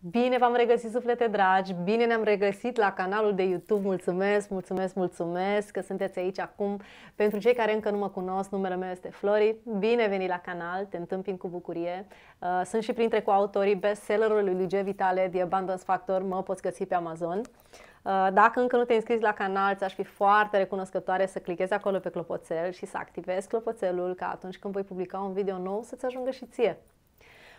Bine v-am regăsit, suflete dragi! Bine ne-am regăsit la canalul de YouTube. Mulțumesc, mulțumesc, mulțumesc că sunteți aici acum. Pentru cei care încă nu mă cunosc, numele meu este Flori. Bine veni la canal, te întâmpin cu bucurie. Uh, sunt și printre autorii bestsellerului lui G. Vitale, The Abundance Factor. Mă poți găsi pe Amazon. Uh, dacă încă nu te-ai înscris la canal, ți-aș fi foarte recunoscătoare să clichezi acolo pe clopoțel și să activezi clopoțelul ca atunci când voi publica un video nou să-ți ajungă și ție.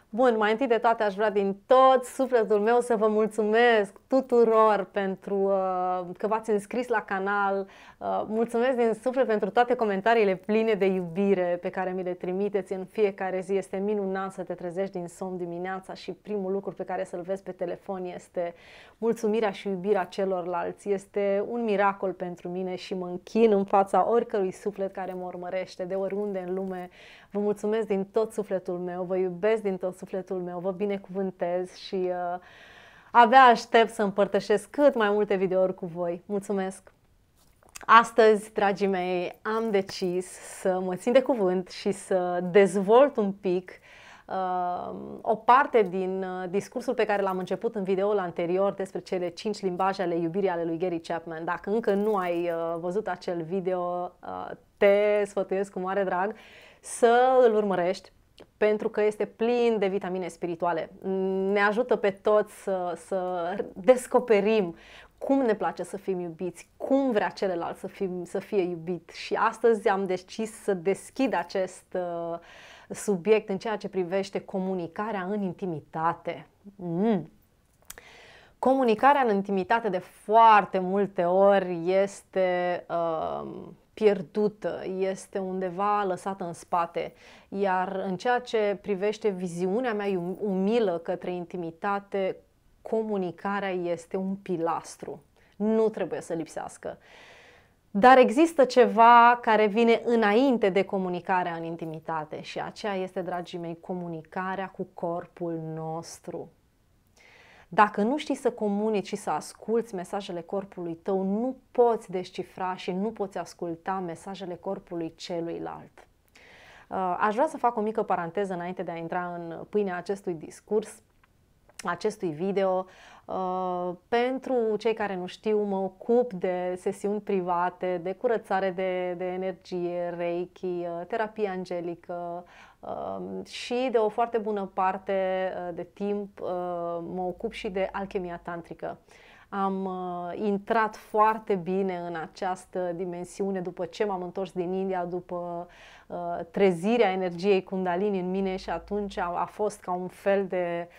Bun, mai întâi de toate aș vrea din tot sufletul meu să vă mulțumesc tuturor pentru uh, că v-ați înscris la canal. Uh, mulțumesc din suflet pentru toate comentariile pline de iubire pe care mi le trimiteți în fiecare zi. Este minunat să te trezești din somn dimineața și primul lucru pe care să-l vezi pe telefon este mulțumirea și iubirea celorlalți. Este un miracol pentru mine și mă închin în fața oricărui suflet care mă urmărește de oriunde în lume. Vă mulțumesc din tot sufletul meu, vă iubesc din tot sufletul meu, vă binecuvântez și uh, abia aștept să împărtășesc cât mai multe videouri cu voi. Mulțumesc! Astăzi, dragii mei, am decis să mă țin de cuvânt și să dezvolt un pic uh, o parte din uh, discursul pe care l-am început în videoul anterior despre cele 5 limbaje ale iubirii ale lui Gary Chapman. Dacă încă nu ai uh, văzut acel video, uh, te sfătuiesc cu mare drag să îl urmărești pentru că este plin de vitamine spirituale. Ne ajută pe toți să, să descoperim cum ne place să fim iubiți, cum vrea celălalt să, fim, să fie iubit. Și astăzi am decis să deschid acest uh, subiect în ceea ce privește comunicarea în intimitate. Mm. Comunicarea în intimitate de foarte multe ori este uh, pierdută, este undeva lăsată în spate. Iar în ceea ce privește viziunea mea umilă către intimitate, comunicarea este un pilastru. Nu trebuie să lipsească. Dar există ceva care vine înainte de comunicarea în intimitate și aceea este, dragii mei, comunicarea cu corpul nostru. Dacă nu știi să comunici și să asculți mesajele corpului tău, nu poți descifra și nu poți asculta mesajele corpului celuilalt. Uh, aș vrea să fac o mică paranteză înainte de a intra în pâinea acestui discurs acestui video. Uh, pentru cei care nu știu, mă ocup de sesiuni private, de curățare de, de energie, reiki, uh, terapie angelică uh, și de o foarte bună parte de timp mă ocup și de alchemia tantrică am uh, intrat foarte bine în această dimensiune după ce m-am întors din India, după uh, trezirea energiei Kundalini în mine și atunci a, a fost ca un fel de uh,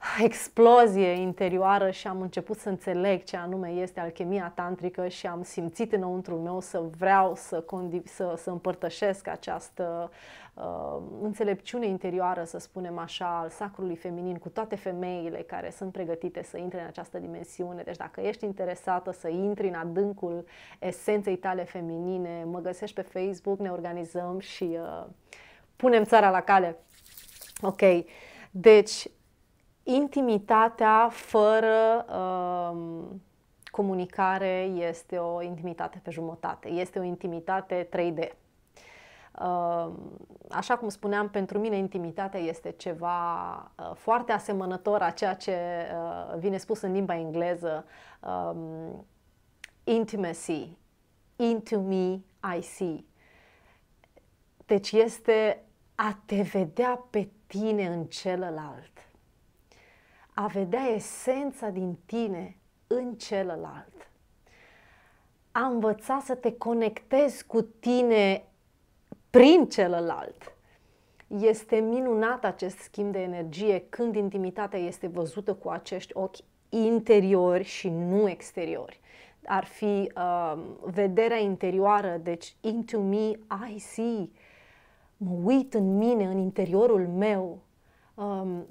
explozie interioară și am început să înțeleg ce anume este alchemia tantrică și am simțit înăuntru meu să vreau să, condi- să, să împărtășesc această uh, înțelepciune interioară, să spunem așa, al sacrului feminin cu toate femeile care sunt pregătite să intre în această dimensiune. Deci dacă ești interesată să intri în adâncul esenței tale feminine, mă găsești pe Facebook, ne organizăm și uh, punem țara la cale. Ok. Deci, intimitatea fără uh, comunicare este o intimitate pe jumătate, este o intimitate 3D. Uh, um, așa cum spuneam, pentru mine intimitatea este ceva uh, foarte asemănător a ceea ce uh, vine spus în limba engleză uh, intimacy, into me I see. Deci este a te vedea pe tine în celălalt a vedea esența din tine în celălalt. A învăța să te conectezi cu tine prin celălalt. Este minunat acest schimb de energie când intimitatea este văzută cu acești ochi interiori și nu exteriori. Ar fi uh, vederea interioară, deci into me I see, mă uit în mine, în interiorul meu, um,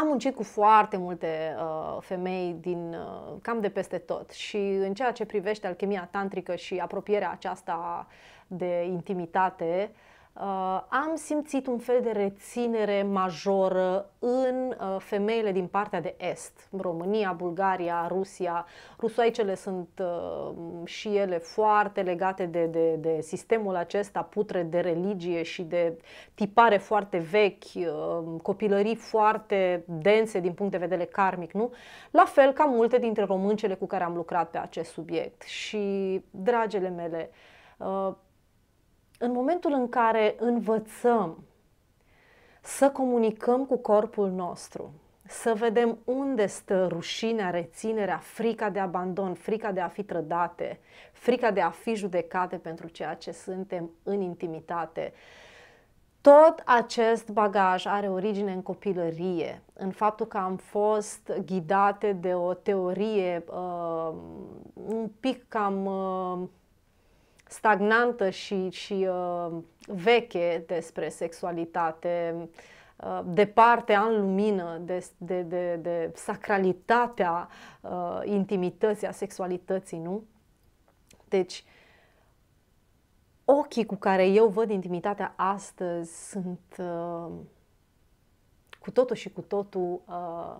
am muncit cu foarte multe uh, femei din uh, cam de peste tot și în ceea ce privește alchimia tantrică și apropierea aceasta de intimitate, uh, Uh, am simțit un fel de reținere majoră în uh, femeile din partea de est, România, Bulgaria, Rusia. Rusoaicele sunt uh, și ele foarte legate de, de, de sistemul acesta putre de religie și de tipare foarte vechi, copilării foarte dense din punct de vedere karmic, nu? La fel ca multe dintre româncele cu care am lucrat pe acest subiect. Și, dragele mele, în momentul în care învățăm să comunicăm cu corpul nostru, să vedem unde stă rușinea, reținerea, frica de abandon, frica de a fi trădate, frica de a fi judecate pentru ceea ce suntem în intimitate. Tot acest bagaj are origine în copilărie, în faptul că am fost ghidate de o teorie uh, un pic cam uh, stagnantă și, și uh, veche despre sexualitate, uh, departe în lumină de, de, de, de sacralitatea uh, intimității, a sexualității, nu? Deci, ochii cu care eu văd intimitatea astăzi sunt uh, cu totul și cu totul uh,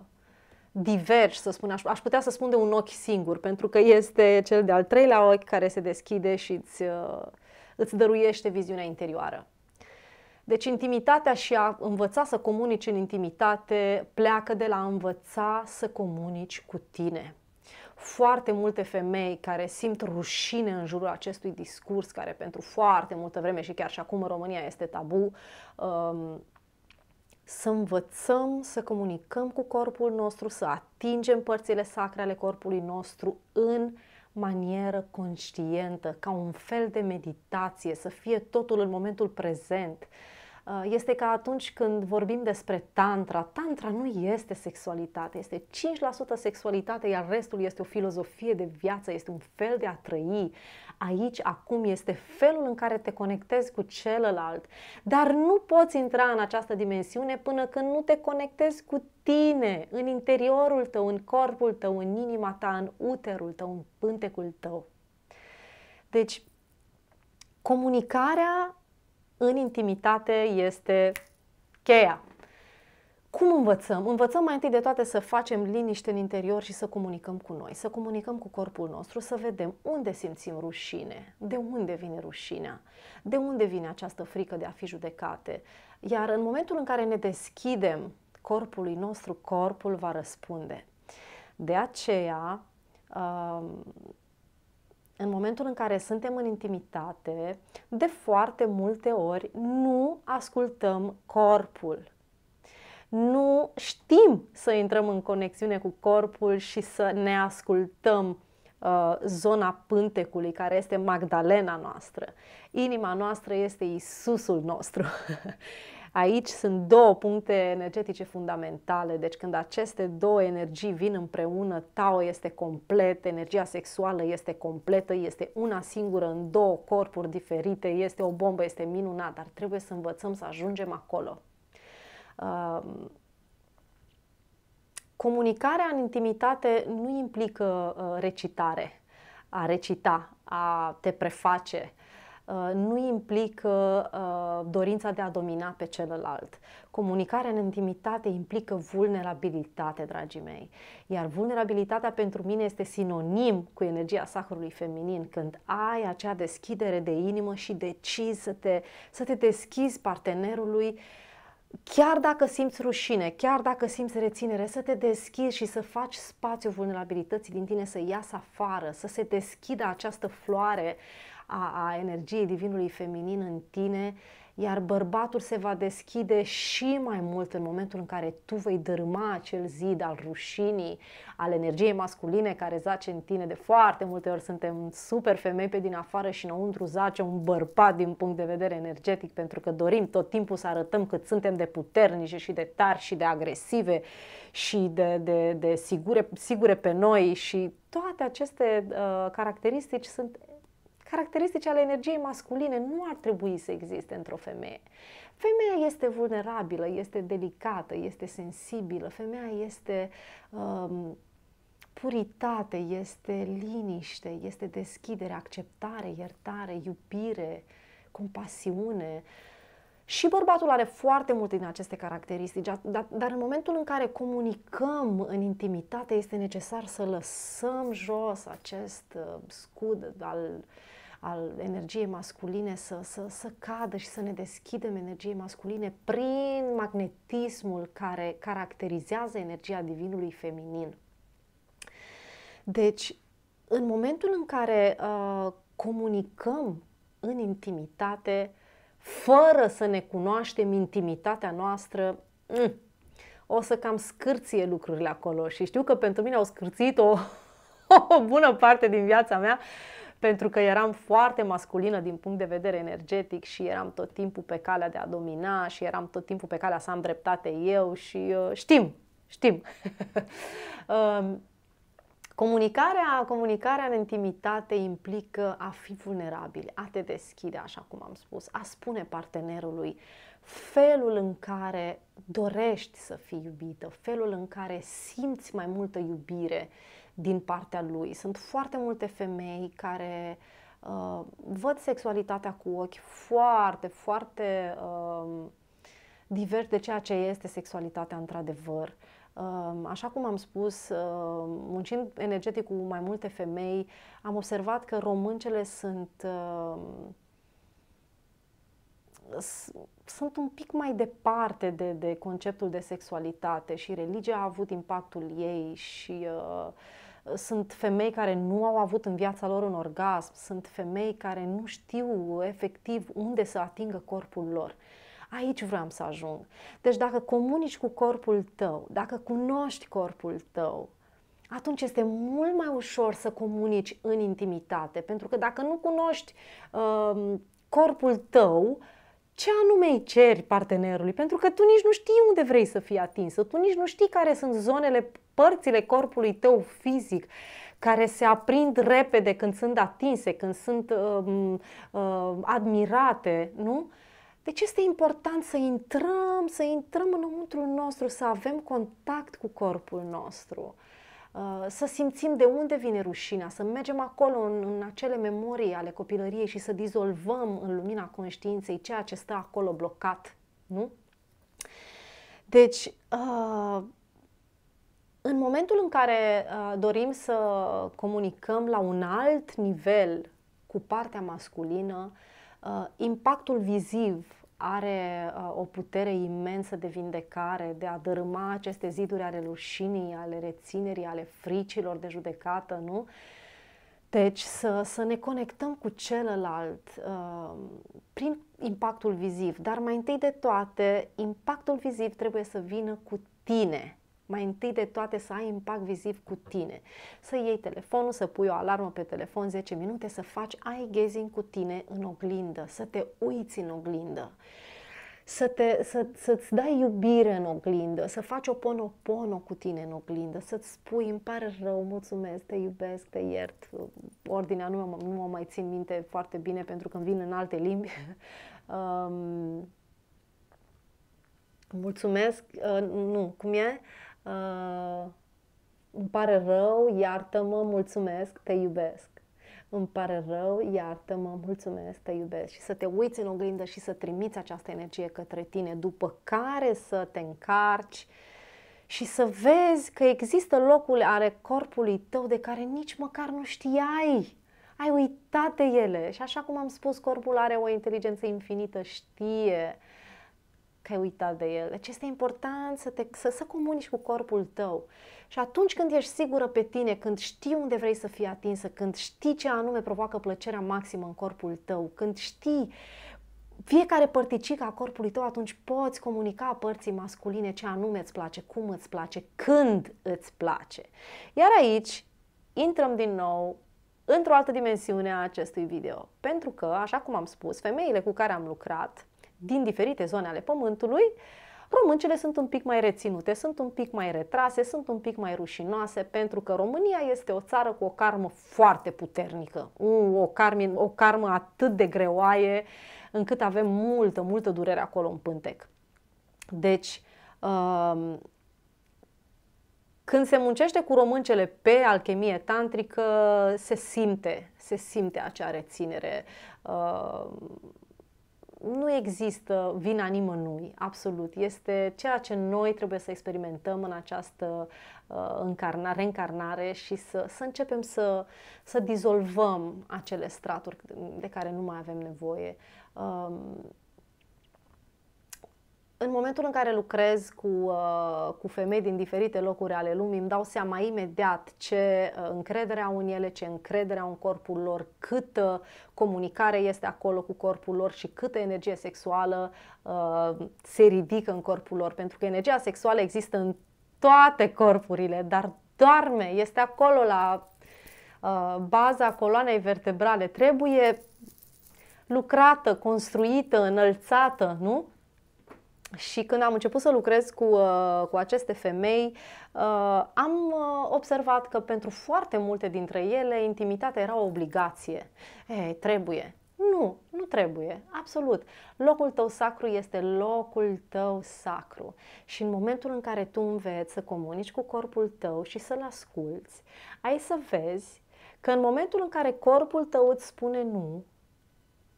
diverși, să spun Aș putea să spun de un ochi singur, pentru că este cel de-al treilea ochi care se deschide și îți, uh, îți dăruiește viziunea interioară. Deci intimitatea și a învăța să comunici în intimitate pleacă de la a învăța să comunici cu tine. Foarte multe femei care simt rușine în jurul acestui discurs, care pentru foarte multă vreme și chiar și acum în România este tabu, um, să învățăm să comunicăm cu corpul nostru, să atingem părțile sacre ale corpului nostru în manieră conștientă, ca un fel de meditație, să fie totul în momentul prezent. Uh, este ca atunci când vorbim despre tantra. Tantra nu este sexualitate, este 5% sexualitate, iar restul este o filozofie de viață, este un fel de a trăi. Aici, acum, este felul în care te conectezi cu celălalt. Dar nu poți intra în această dimensiune până când nu te conectezi cu tine, în interiorul tău, în corpul tău, în inima ta, în uterul tău, în pântecul tău. Deci, comunicarea în intimitate este cheia. Cum învățăm? Învățăm mai întâi de toate să facem liniște în interior și să comunicăm cu noi, să comunicăm cu corpul nostru, să vedem unde simțim rușine, de unde vine rușinea, de unde vine această frică de a fi judecate. Iar în momentul în care ne deschidem corpului nostru, corpul va răspunde. De aceea, um, în momentul în care suntem în intimitate, de foarte multe ori nu ascultăm corpul nu știm să intrăm în conexiune cu corpul și să ne ascultăm uh, zona pântecului care este Magdalena noastră. Inima noastră este Isusul nostru. Aici sunt două puncte energetice fundamentale, deci când aceste două energii vin împreună, Tao este complet, energia sexuală este completă, este una singură în două corpuri diferite, este o bombă, este minunat, dar trebuie să învățăm să ajungem acolo comunicarea în intimitate nu implică uh, recitare, a recita, a te preface, uh, nu implică uh, dorința de a domina pe celălalt. Comunicarea în intimitate implică vulnerabilitate, dragii mei. Iar vulnerabilitatea pentru mine este sinonim cu energia sacrului feminin, când ai acea deschidere de inimă și decizi să te, să te deschizi partenerului uh, chiar dacă simți rușine, chiar dacă simți reținere, să te deschizi și să faci spațiu vulnerabilității din tine să iasă afară, să se deschidă această floare a, a energiei divinului feminin în tine iar bărbatul se va deschide și mai mult în momentul în care tu vei dărâma acel zid al rușinii, al energiei masculine care zace în tine. De foarte multe ori suntem super femei pe din afară și înăuntru zace un bărbat din punct de vedere energetic pentru că dorim tot timpul să arătăm cât suntem de puternice și de tari și de agresive și de, de, de sigure, sigure pe noi și toate aceste uh, caracteristici sunt caracteristici ale energiei masculine nu ar trebui să existe într-o femeie. Femeia este vulnerabilă, este delicată, este sensibilă, femeia este um, puritate, este liniște, este deschidere, acceptare, iertare, iubire, compasiune. Și bărbatul are foarte multe din aceste caracteristici, dar, dar în momentul în care comunicăm în intimitate, este necesar să lăsăm jos acest uh, scud al uh, al energiei masculine să, să, să cadă și să ne deschidem energiei masculine prin magnetismul care caracterizează energia divinului feminin. Deci, în momentul în care uh, comunicăm în intimitate, fără să ne cunoaștem intimitatea noastră, mm, o să cam scârție lucrurile acolo. Și știu că pentru mine au scârțit o, o bună parte din viața mea, pentru că eram foarte masculină din punct de vedere energetic și eram tot timpul pe calea de a domina și eram tot timpul pe calea să am dreptate eu și uh, știm, știm. uh, comunicarea, comunicarea în intimitate implică a fi vulnerabil, a te deschide, așa cum am spus, a spune partenerului felul în care dorești să fii iubită, felul în care simți mai multă iubire, din partea lui. Sunt foarte multe femei care uh, văd sexualitatea cu ochi foarte, foarte uh, divers de ceea ce este sexualitatea într-adevăr. Uh, așa cum am spus, uh, muncind energetic cu mai multe femei, am observat că româncele sunt uh, sunt un pic mai departe de, de conceptul de sexualitate și religia a avut impactul ei și uh, sunt femei care nu au avut în viața lor un orgasm, sunt femei care nu știu efectiv unde să atingă corpul lor. Aici vreau să ajung. Deci dacă comunici cu corpul tău, dacă cunoști corpul tău, atunci este mult mai ușor să comunici în intimitate, pentru că dacă nu cunoști uh, corpul tău, ce anume îi ceri partenerului, pentru că tu nici nu știi unde vrei să fii atinsă, tu nici nu știi care sunt zonele părțile corpului tău fizic care se aprind repede când sunt atinse, când sunt uh, uh, admirate, nu? Deci este important să intrăm, să intrăm înăuntrul nostru, să avem contact cu corpul nostru, uh, să simțim de unde vine rușinea, să mergem acolo în, în acele memorii ale copilăriei și să dizolvăm în lumina conștiinței ceea ce stă acolo blocat, nu? Deci, uh, în momentul în care uh, dorim să comunicăm la un alt nivel cu partea masculină, uh, impactul viziv are uh, o putere imensă de vindecare, de a dărâma aceste ziduri ale rușinii, ale reținerii, ale fricilor de judecată, nu? Deci să, să ne conectăm cu celălalt uh, prin impactul viziv, dar mai întâi de toate, impactul viziv trebuie să vină cu tine mai întâi de toate să ai impact viziv cu tine. Să iei telefonul, să pui o alarmă pe telefon 10 minute, să faci eye gazing cu tine în oglindă, să te uiți în oglindă să te, să, să-ți dai iubire în oglindă, să faci o ponopono cu tine în oglindă, să-ți spui, îmi pare rău, mulțumesc, te iubesc, te iert. Ordinea nu, nu mă mai țin minte foarte bine pentru că îmi vin în alte limbi. um, mulțumesc, uh, nu, cum e? Uh, uh, îmi pare rău, iartă-mă, mulțumesc, te iubesc. Îmi pare rău, iartă-mă, mulțumesc, te iubesc. Și să te uiți în oglindă și să trimiți această energie către tine, după care să te încarci și să vezi că există locul are corpului tău de care nici măcar nu știai. Ai uitat de ele și așa cum am spus, corpul are o inteligență infinită, știe că ai uitat de el. Deci este important să, te, să, să comunici cu corpul tău. Și atunci când ești sigură pe tine, când știi unde vrei să fii atinsă, când știi ce anume provoacă plăcerea maximă în corpul tău, când știi fiecare părticică a corpului tău, atunci poți comunica părții masculine ce anume îți place, cum îți place, când îți place. Iar aici intrăm din nou într-o altă dimensiune a acestui video. Pentru că, așa cum am spus, femeile cu care am lucrat din diferite zone ale pământului, româncile sunt un pic mai reținute, sunt un pic mai retrase, sunt un pic mai rușinoase, pentru că România este o țară cu o karmă foarte puternică, o, karmă, o karmă atât de greoaie, încât avem multă, multă durere acolo în pântec. Deci, um, când se muncește cu româncele pe alchemie tantrică, se simte, se simte acea reținere. Uh, nu există vina nimănui, absolut. Este ceea ce noi trebuie să experimentăm în această uh, încarnare, reîncarnare și să, să începem să, să dizolvăm acele straturi de care nu mai avem nevoie. Um, în momentul în care lucrez cu, uh, cu femei din diferite locuri ale lumii, îmi dau seama imediat ce uh, încredere au în ele, ce încredere au în corpul lor, câtă comunicare este acolo cu corpul lor și câtă energie sexuală uh, se ridică în corpul lor. Pentru că energia sexuală există în toate corpurile, dar doarme, este acolo la uh, baza coloanei vertebrale. Trebuie lucrată, construită, înălțată, nu? Și când am început să lucrez cu, uh, cu aceste femei, uh, am uh, observat că pentru foarte multe dintre ele intimitatea era o obligație. Eh, trebuie. Nu, nu trebuie, absolut. Locul tău sacru este locul tău sacru. Și în momentul în care tu înveți să comunici cu corpul tău și să-l asculți, ai să vezi că în momentul în care corpul tău îți spune nu,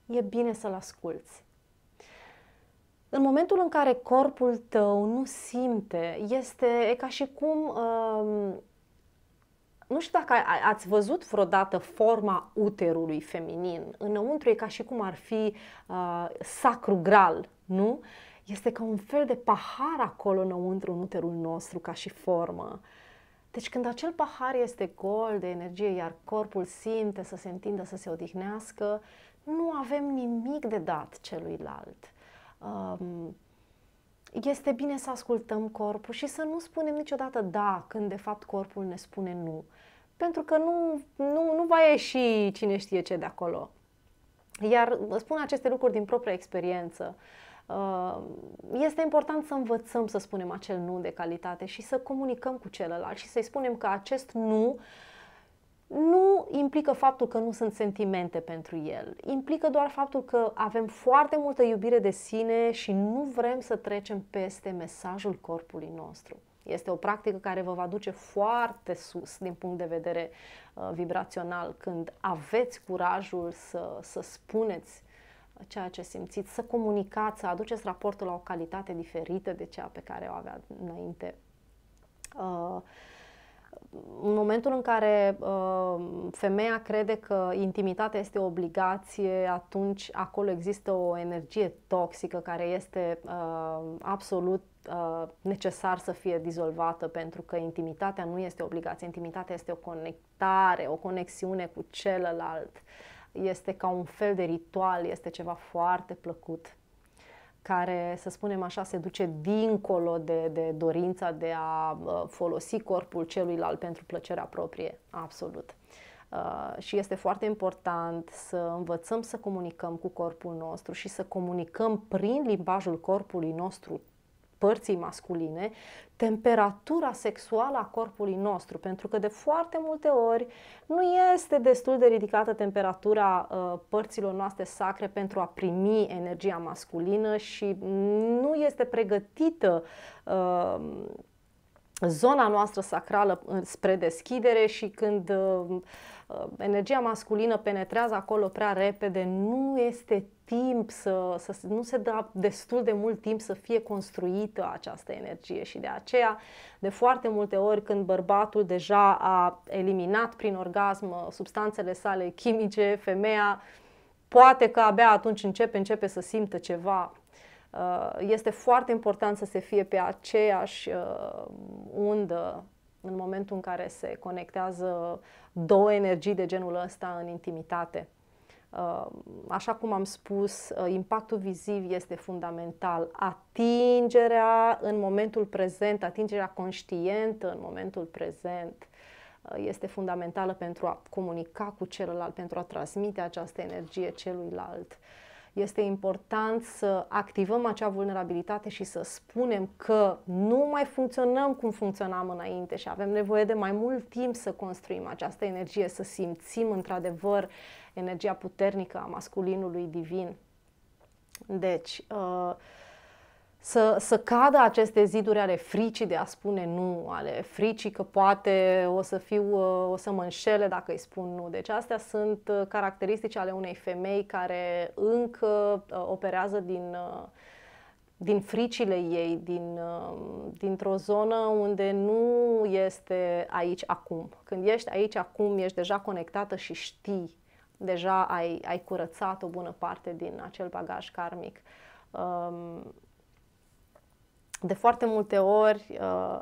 e bine să-l asculți în momentul în care corpul tău nu simte, este e ca și cum. Uh, nu știu dacă ați văzut vreodată forma uterului feminin. Înăuntru e ca și cum ar fi uh, sacru gral, nu? Este ca un fel de pahar acolo înăuntru, în uterul nostru, ca și formă. Deci când acel pahar este gol de energie, iar corpul simte să se întindă, să se odihnească, nu avem nimic de dat celuilalt um, este bine să ascultăm corpul și să nu spunem niciodată da când de fapt corpul ne spune nu. Pentru că nu, nu, nu va ieși cine știe ce de acolo. Iar spun aceste lucruri din propria experiență. Este important să învățăm să spunem acel nu de calitate și să comunicăm cu celălalt și să-i spunem că acest nu uh, nu implică faptul că nu sunt sentimente pentru el, implică doar faptul că avem foarte multă iubire de sine și nu vrem să trecem peste mesajul corpului nostru. Este o practică care vă va duce foarte sus din punct de vedere uh, vibrațional când aveți curajul să, să spuneți uh, ceea ce simțiți, să comunicați, să aduceți raportul la o calitate diferită de cea pe care o avea înainte. Uh, în momentul în care uh, femeia crede că intimitatea este o obligație, atunci acolo există o energie toxică care este uh, absolut uh, necesar să fie dizolvată pentru că intimitatea nu este obligație, intimitatea este o conectare, o conexiune cu celălalt, este ca un fel de ritual, este ceva foarte plăcut care, să spunem așa, se duce dincolo de, de dorința de a uh, folosi corpul celuilalt pentru plăcerea proprie. Absolut. Uh, și este foarte important să învățăm să comunicăm cu corpul nostru și să comunicăm prin limbajul corpului nostru părții masculine, temperatura sexuală a corpului nostru, pentru că de foarte multe ori nu este destul de ridicată temperatura uh, părților noastre sacre pentru a primi energia masculină și nu este pregătită uh, zona noastră sacrală spre deschidere și când uh, uh, energia masculină penetrează acolo prea repede, nu este timp să, să nu se dă destul de mult timp să fie construită această energie și de aceea de foarte multe ori când bărbatul deja a eliminat prin orgasm uh, substanțele sale chimice, femeia poate că abia atunci începe începe să simtă ceva Uh, este foarte important să se fie pe aceeași uh, undă în momentul în care se conectează două energii de genul ăsta în intimitate. Uh, așa cum am spus, impactul viziv este fundamental. Atingerea în momentul prezent, atingerea conștientă în momentul prezent este fundamentală pentru a comunica cu celălalt, pentru a transmite această energie celuilalt este important să activăm acea vulnerabilitate și să spunem că nu mai funcționăm cum funcționam înainte și avem nevoie de mai mult timp să construim această energie, să simțim într-adevăr energia puternică a masculinului divin. Deci, uh, să, să cadă aceste ziduri ale fricii de a spune nu, ale fricii că poate o să fiu, uh, o să mă înșele dacă îi spun nu. Deci astea sunt uh, caracteristici ale unei femei care încă uh, operează din, din fricile ei, din, dintr-o zonă unde nu este aici acum. Când ești aici acum, ești deja conectată și știi, deja ai, ai curățat o bună parte din acel bagaj karmic. Um, de foarte multe ori uh,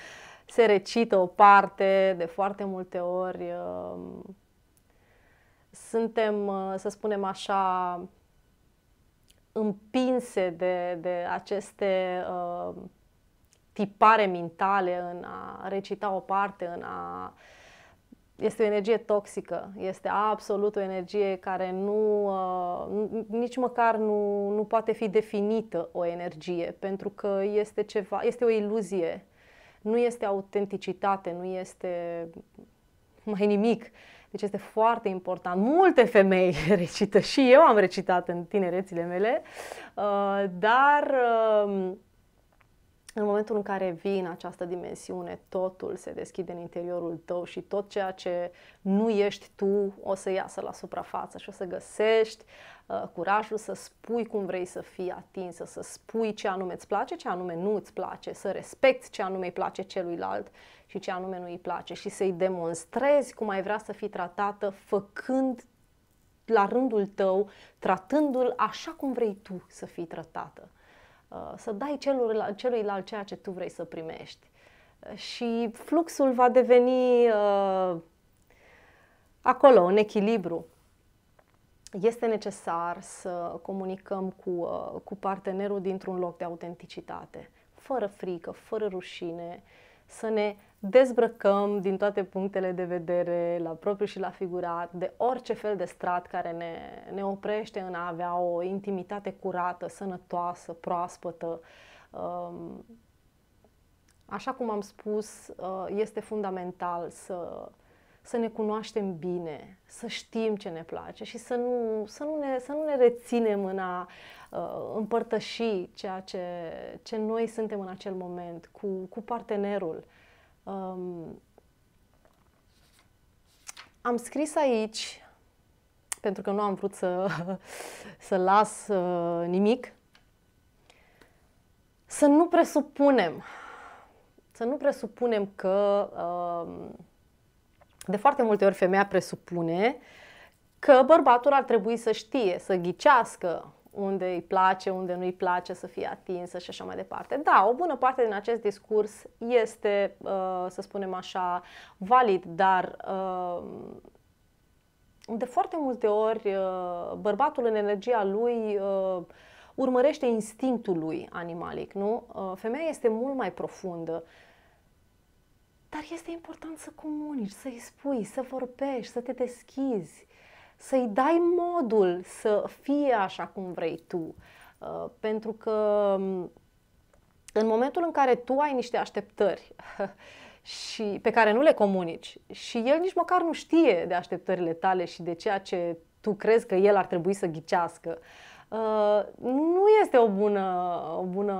se recită o parte, de foarte multe ori uh, suntem, uh, să spunem așa, împinse de, de aceste uh, tipare mentale în a recita o parte, în a este o energie toxică, este absolut o energie care nu, uh, nici măcar nu, nu poate fi definită o energie, pentru că este ceva, este o iluzie, nu este autenticitate, nu este mai nimic. Deci este foarte important. Multe femei recită și eu am recitat în tinerețile mele, uh, dar uh, în momentul în care vii în această dimensiune, totul se deschide în interiorul tău și tot ceea ce nu ești tu o să iasă la suprafață și o să găsești uh, curajul să spui cum vrei să fii atinsă, să spui ce anume îți place, ce anume nu îți place, să respecti ce anume îi place celuilalt și ce anume nu îi place și să-i demonstrezi cum ai vrea să fii tratată făcând la rândul tău, tratându-l așa cum vrei tu să fii tratată. Uh, să dai celuilalt, celuilalt ceea ce tu vrei să primești. Uh, și fluxul va deveni uh, acolo, în echilibru. Este necesar să comunicăm cu, uh, cu partenerul dintr-un loc de autenticitate, fără frică, fără rușine, uh, să ne dezbrăcăm din toate punctele de vedere, la propriu și la figurat, de orice fel de strat care ne, ne oprește în a avea o intimitate curată, sănătoasă, proaspătă. Um, așa cum am spus, uh, este fundamental să să ne cunoaștem bine, să știm ce ne place și să nu, să nu, ne, să nu ne reținem în a uh, împărtăși ceea ce, ce noi suntem în acel moment cu, cu partenerul. Um, am scris aici, pentru că nu am vrut să, să las uh, nimic, să nu presupunem, să nu presupunem că uh, de foarte multe ori femeia presupune că bărbatul ar trebui să știe, să ghicească unde îi place, unde nu îi place să fie atinsă și așa mai departe. Da, o bună parte din acest discurs este, uh, să spunem așa, valid, dar uh, de foarte multe ori uh, bărbatul în energia lui urmărește instinctul lui animalic, nu? Femeia este mult mai profundă dar este important să comunici, să-i spui, să vorbești, să te deschizi, să-i dai modul să fie așa cum vrei tu. Uh, pentru că um, în momentul în care tu ai niște așteptări și pe care nu le comunici și el nici măcar nu știe de așteptările tale și de ceea ce tu crezi că el ar trebui să ghicească, uh, Uh, nu este o bună, o bună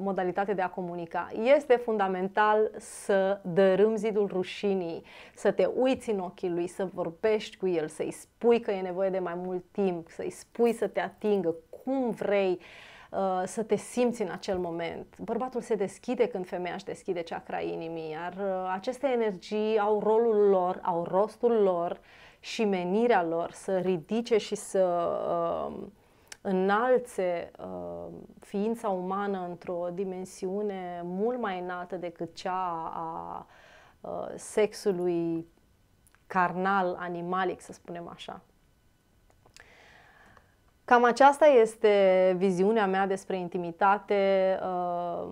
modalitate de a comunica. Este fundamental să dărâm zidul rușinii, să te uiți în ochii lui, să vorbești cu el, să-i spui că e nevoie de mai mult timp, să-i spui să te atingă cum vrei uh, să te simți în acel moment. Bărbatul se deschide când femeia își deschide chakra inimii, iar uh, aceste energii au rolul lor, au rostul lor și menirea lor să ridice și să uh, înalțe uh, ființa umană într-o dimensiune mult mai înaltă decât cea a uh, sexului carnal, animalic, să spunem așa. Cam aceasta este viziunea mea despre intimitate. Uh,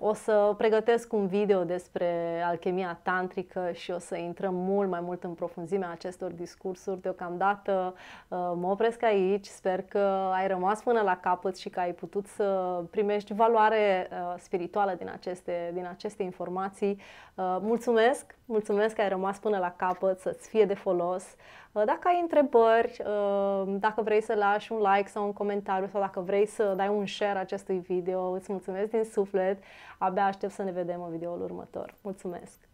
o să pregătesc un video despre alchemia tantrică și o să intrăm mult mai mult în profunzimea acestor discursuri. Deocamdată uh, mă opresc aici. Sper că ai rămas până la capăt și că ai putut să primești valoare uh, spirituală din aceste, din aceste informații. Mulțumesc! Mulțumesc că ai rămas până la capăt, să-ți fie de folos. Uh, dacă ai întrebări, uh, dacă vrei să lași un like sau un comentariu sau dacă vrei să dai un share acestui video, îți mulțumesc din suflet. Abia aștept să ne vedem în videoul următor. Mulțumesc!